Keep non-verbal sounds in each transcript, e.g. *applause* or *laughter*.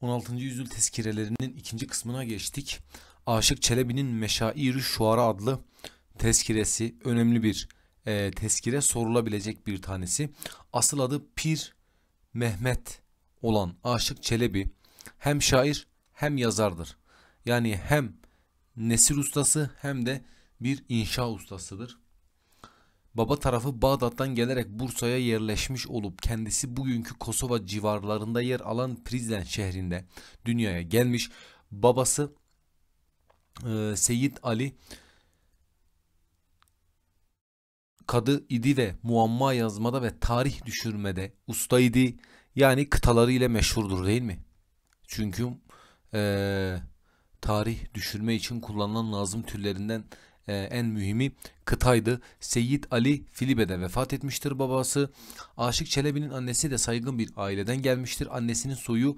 16. yüzyıl tezkirelerinin ikinci kısmına geçtik. Aşık Çelebi'nin Meşair-i Şuara adlı tezkiresi önemli bir e, tezkire sorulabilecek bir tanesi. Asıl adı Pir Mehmet olan Aşık Çelebi hem şair hem yazardır. Yani hem nesir ustası hem de bir inşa ustasıdır. Baba tarafı Bağdat'tan gelerek Bursa'ya yerleşmiş olup kendisi bugünkü Kosova civarlarında yer alan Prizren şehrinde dünyaya gelmiş. Babası e, Seyit Ali kadı idi ve muamma yazmada ve tarih düşürmede usta idi. Yani kıtaları ile meşhurdur değil mi? Çünkü e, tarih düşürme için kullanılan lazım türlerinden e, en mühimi kıtaydı. Seyyid Ali Filibe'de vefat etmiştir babası. Aşık Çelebi'nin annesi de saygın bir aileden gelmiştir. Annesinin soyu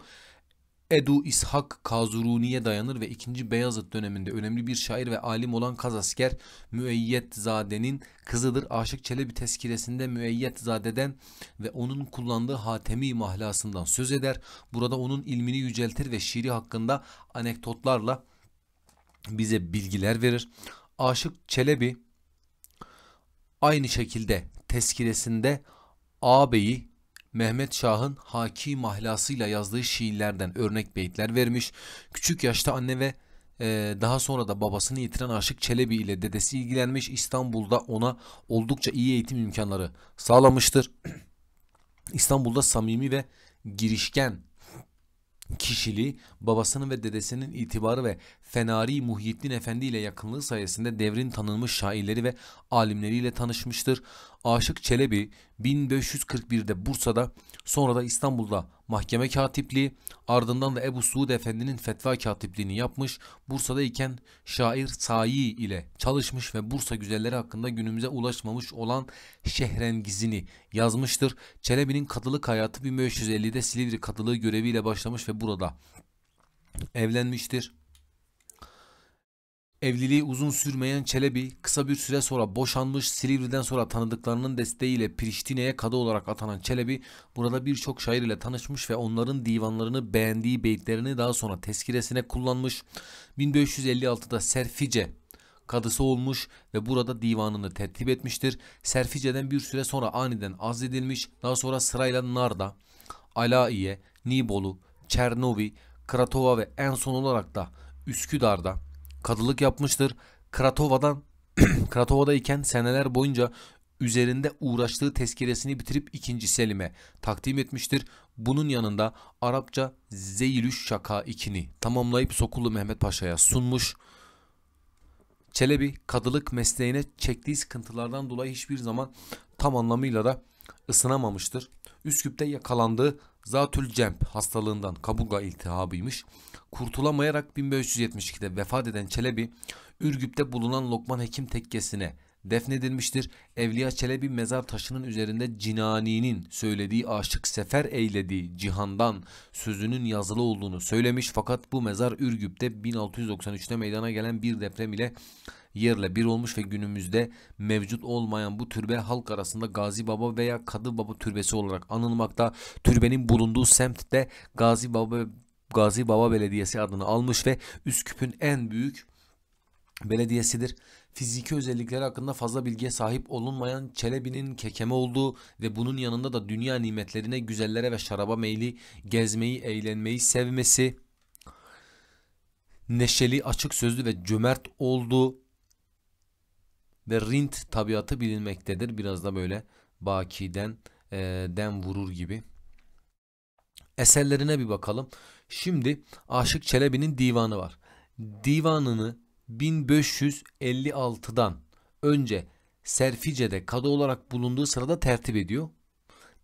Edu İshak Kazuruni'ye dayanır ve 2. Beyazıt döneminde önemli bir şair ve alim olan Kazasker Müeyyetzade'nin kızıdır. Aşık Çelebi tezkiresinde Müeyyetzade'den ve onun kullandığı hatemi mahlasından söz eder. Burada onun ilmini yüceltir ve şiiri hakkında anekdotlarla bize bilgiler verir. Aşık Çelebi aynı şekilde tezkiresinde ağabeyi Mehmet Şah'ın haki mahlasıyla yazdığı şiirlerden örnek beyitler vermiş. Küçük yaşta anne ve e, daha sonra da babasını yitiren Aşık Çelebi ile dedesi ilgilenmiş. İstanbul'da ona oldukça iyi eğitim imkanları sağlamıştır. *clears throat* İstanbul'da samimi ve girişken kişiliği babasının ve dedesinin itibarı ve Fenari Muhyiddin Efendi ile yakınlığı sayesinde devrin tanınmış şairleri ve alimleriyle tanışmıştır. Aşık Çelebi 1541'de Bursa'da sonra da İstanbul'da mahkeme katipliği ardından da Ebu Suud Efendi'nin fetva katipliğini yapmış. Bursa'da iken şair Sayi ile çalışmış ve Bursa güzelleri hakkında günümüze ulaşmamış olan Şehrengizini yazmıştır. Çelebi'nin kadılık hayatı 1550'de Silivri kadılığı göreviyle başlamış ve burada evlenmiştir. Evliliği uzun sürmeyen Çelebi kısa bir süre sonra boşanmış Silivri'den sonra tanıdıklarının desteğiyle Priştine'ye kadı olarak atanan Çelebi burada birçok şair ile tanışmış ve onların divanlarını beğendiği beytlerini daha sonra tezkiresine kullanmış. 1556'da Serfice kadısı olmuş ve burada divanını tertip etmiştir. Serfice'den bir süre sonra aniden azledilmiş. Daha sonra sırayla Narda, Alaiye, Nibolu, Çernovi, Kratova ve en son olarak da Üsküdar'da kadılık yapmıştır. Kratova'dan *clears throat* Kratova'da iken seneler boyunca üzerinde uğraştığı tezkiresini bitirip ikinci Selim'e takdim etmiştir. Bunun yanında Arapça Zeylüş Şaka 2'ni tamamlayıp Sokullu Mehmet Paşa'ya sunmuş. Çelebi kadılık mesleğine çektiği sıkıntılardan dolayı hiçbir zaman tam anlamıyla da ısınamamıştır. Üsküp'te yakalandığı Zatül Cemp hastalığından kaburga iltihabıymış. Kurtulamayarak 1572'de vefat eden Çelebi, Ürgüp'te bulunan Lokman Hekim tekkesine defnedilmiştir. Evliya Çelebi mezar taşının üzerinde Cinani'nin söylediği aşık sefer eylediği cihandan sözünün yazılı olduğunu söylemiş. Fakat bu mezar Ürgüp'te 1693'te meydana gelen bir deprem ile yerle bir olmuş ve günümüzde mevcut olmayan bu türbe halk arasında Gazi Baba veya Kadı Baba türbesi olarak anılmakta. Türbenin bulunduğu semtte Gazi Baba Gazi Baba Belediyesi adını almış ve Üsküp'ün en büyük belediyesidir. Fiziki özellikleri hakkında fazla bilgiye sahip olunmayan Çelebi'nin kekeme olduğu ve bunun yanında da dünya nimetlerine, güzellere ve şaraba meyli, gezmeyi, eğlenmeyi sevmesi, neşeli, açık sözlü ve cömert olduğu ve rint tabiatı bilinmektedir. Biraz da böyle bakiden e, den vurur gibi. Eserlerine bir bakalım. Şimdi Aşık Çelebi'nin divanı var. Divanını 1556'dan önce Serfice'de kadı olarak bulunduğu sırada tertip ediyor.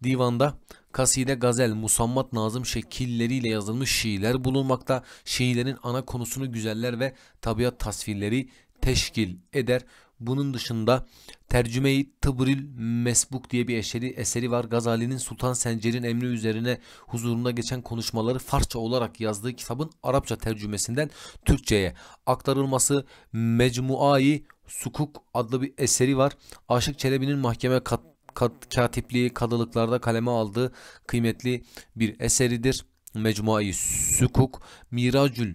Divanda kaside gazel, musammat nazım şekilleriyle yazılmış şiirler bulunmakta. Şiirlerin ana konusunu güzeller ve tabiat tasvirleri, teşkil eder. Bunun dışında Tercüme-i Tıbril Mesbuk diye bir eseri, eseri var. Gazali'nin Sultan Sencer'in emri üzerine huzurunda geçen konuşmaları Farsça olarak yazdığı kitabın Arapça tercümesinden Türkçe'ye aktarılması Mecmuai Sukuk adlı bir eseri var. Aşık Çelebi'nin mahkeme kat, kat, katipliği kadılıklarda kaleme aldığı kıymetli bir eseridir. Mecmuai Sukuk Miracül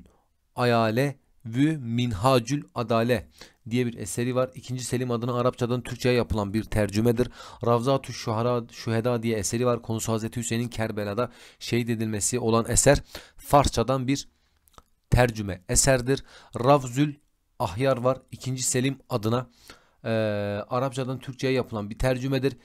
Ayale Vü Minhacül Adale diye bir eseri var. İkinci Selim adına Arapçadan Türkçe'ye yapılan bir tercümedir. Ravzatü Şuhara, Şüheda diye eseri var. Konusu Hazreti Hüseyin'in Kerbela'da şehit edilmesi olan eser. Farsçadan bir tercüme eserdir. Ravzül Ahyar var. İkinci Selim adına e, Arapçadan Türkçe'ye yapılan bir tercümedir.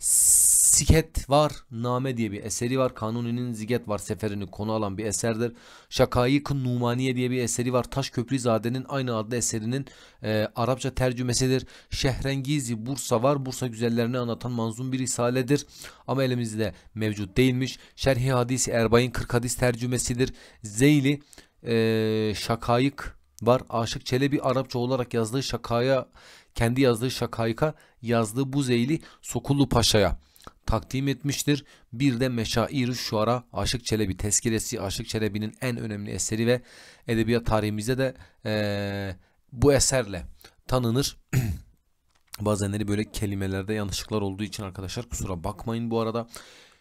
Siket var name diye bir eseri var. Kanuni'nin Ziget var seferini konu alan bir eserdir. şakayık Numaniye diye bir eseri var. Taş Köprü Taşköprüzade'nin aynı adlı eserinin e, Arapça tercümesidir. Şehrengizi Bursa var. Bursa güzellerini anlatan manzum bir risaledir. Ama elimizde mevcut değilmiş. Şerhi Hadis Erbay'ın 40 hadis tercümesidir. Zeyli e, Şakayık var. Aşık Çelebi Arapça olarak yazdığı Şakaya kendi yazdığı şakayka yazdığı bu zeyli Sokullu Paşa'ya takdim etmiştir. Bir de Meşair-i Şuara Aşık Çelebi tezkiresi Aşık Çelebi'nin en önemli eseri ve edebiyat tarihimizde de e, bu eserle tanınır. *clears throat* Bazenleri böyle kelimelerde yanlışlıklar olduğu için arkadaşlar kusura bakmayın bu arada.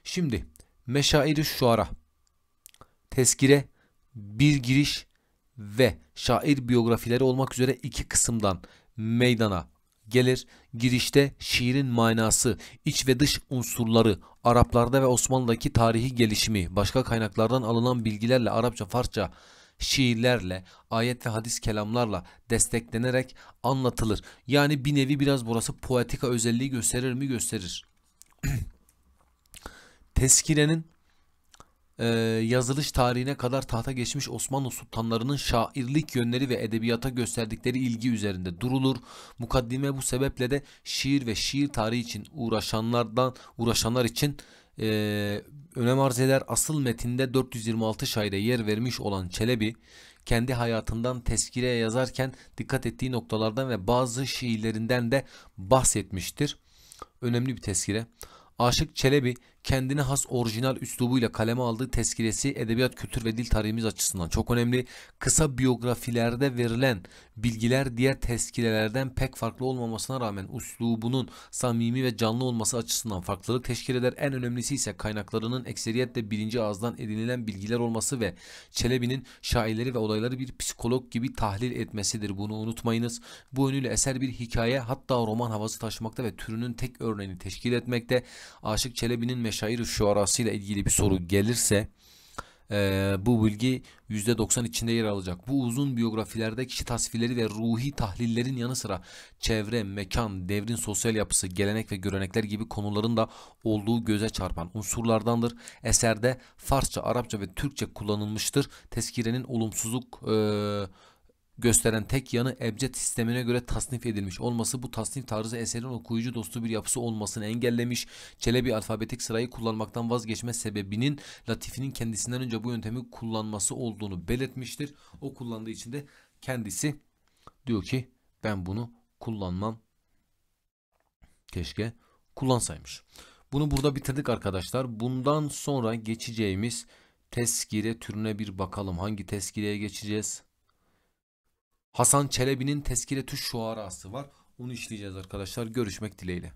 Şimdi Meşair-i Şuara tezkire bir giriş ve şair biyografileri olmak üzere iki kısımdan meydana gelir. Girişte şiirin manası, iç ve dış unsurları, Araplarda ve Osmanlı'daki tarihi gelişimi, başka kaynaklardan alınan bilgilerle Arapça, Farsça, şiirlerle, ayet ve hadis kelamlarla desteklenerek anlatılır. Yani bir nevi biraz burası poetika özelliği gösterir mi? Gösterir. *clears throat* Teskirenin e, yazılış tarihine kadar tahta geçmiş Osmanlı sultanlarının şairlik yönleri ve edebiyata gösterdikleri ilgi üzerinde durulur. Mukaddime bu sebeple de şiir ve şiir tarihi için uğraşanlardan uğraşanlar için e, önem arz eder. Asıl metinde 426 şaire yer vermiş olan Çelebi kendi hayatından tezkireye yazarken dikkat ettiği noktalardan ve bazı şiirlerinden de bahsetmiştir. Önemli bir tezkire. Aşık Çelebi kendine has orijinal üslubuyla kaleme aldığı tezkiresi edebiyat, kültür ve dil tarihimiz açısından çok önemli. Kısa biyografilerde verilen bilgiler diğer tezkirelerden pek farklı olmamasına rağmen üslubunun samimi ve canlı olması açısından farklılık teşkil eder. En önemlisi ise kaynaklarının ekseriyetle birinci ağızdan edinilen bilgiler olması ve Çelebi'nin şairleri ve olayları bir psikolog gibi tahlil etmesidir. Bunu unutmayınız. Bu yönüyle eser bir hikaye hatta roman havası taşımakta ve türünün tek örneğini teşkil etmekte. Aşık Çelebi'nin yine şair şuarası ile ilgili bir soru gelirse e, bu bilgi %90 içinde yer alacak. Bu uzun biyografilerde kişi tasvirleri ve ruhi tahlillerin yanı sıra çevre, mekan, devrin sosyal yapısı, gelenek ve görenekler gibi konuların da olduğu göze çarpan unsurlardandır. Eserde Farsça, Arapça ve Türkçe kullanılmıştır. Teskirenin olumsuzluk e, gösteren tek yanı ebced sistemine göre tasnif edilmiş olması bu tasnif tarzı eserin okuyucu dostu bir yapısı olmasını engellemiş. Çelebi alfabetik sırayı kullanmaktan vazgeçme sebebinin Latifi'nin kendisinden önce bu yöntemi kullanması olduğunu belirtmiştir. O kullandığı için de kendisi diyor ki ben bunu kullanmam. Keşke kullansaymış. Bunu burada bitirdik arkadaşlar. Bundan sonra geçeceğimiz tezkire türüne bir bakalım. Hangi tezkireye geçeceğiz? Hasan Çelebi'nin Tezkiretü Şuarası var. Onu işleyeceğiz arkadaşlar. Görüşmek dileğiyle.